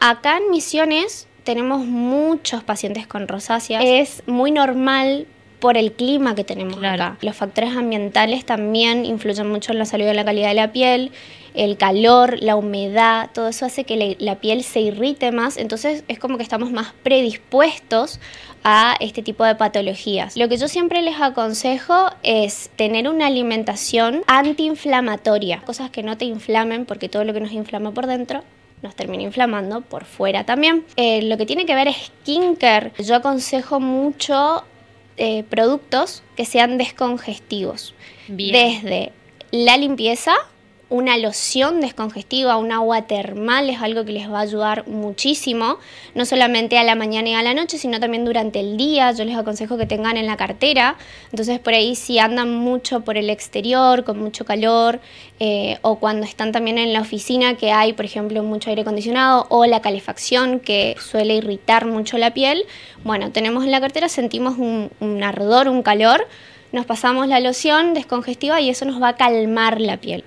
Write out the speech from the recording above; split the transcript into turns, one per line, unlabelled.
Acá en Misiones tenemos muchos pacientes con rosácea. Es muy normal por el clima que tenemos acá. Los factores ambientales también influyen mucho en la salud y la calidad de la piel, el calor, la humedad, todo eso hace que la piel se irrite más, entonces es como que estamos más predispuestos a este tipo de patologías. Lo que yo siempre les aconsejo es tener una alimentación antiinflamatoria, cosas que no te inflamen porque todo lo que nos inflama por dentro nos termina inflamando por fuera también. Eh, lo que tiene que ver es skincare. Yo aconsejo mucho eh, productos que sean descongestivos. Desde la limpieza, una loción descongestiva, un agua termal es algo que les va a ayudar muchísimo, no solamente a la mañana y a la noche, sino también durante el día. Yo les aconsejo que tengan en la cartera. Entonces por ahí si andan mucho por el exterior, con mucho calor, eh, o cuando están también en la oficina que hay, por ejemplo, mucho aire acondicionado o la calefacción que suele irritar mucho la piel, bueno, tenemos en la cartera, sentimos un ardor, un calor. Nos pasamos la loción descongestiva y eso nos va a calmar la piel.